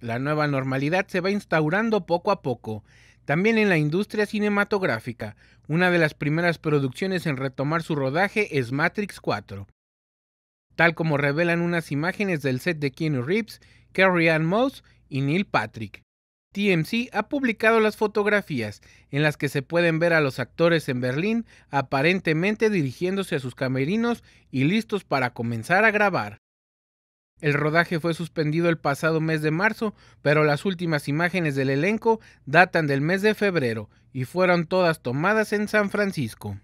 La nueva normalidad se va instaurando poco a poco, también en la industria cinematográfica. Una de las primeras producciones en retomar su rodaje es Matrix 4. Tal como revelan unas imágenes del set de Keanu Reeves, Carrie Ann Moss y Neil Patrick. TMC ha publicado las fotografías en las que se pueden ver a los actores en Berlín aparentemente dirigiéndose a sus camerinos y listos para comenzar a grabar. El rodaje fue suspendido el pasado mes de marzo, pero las últimas imágenes del elenco datan del mes de febrero y fueron todas tomadas en San Francisco.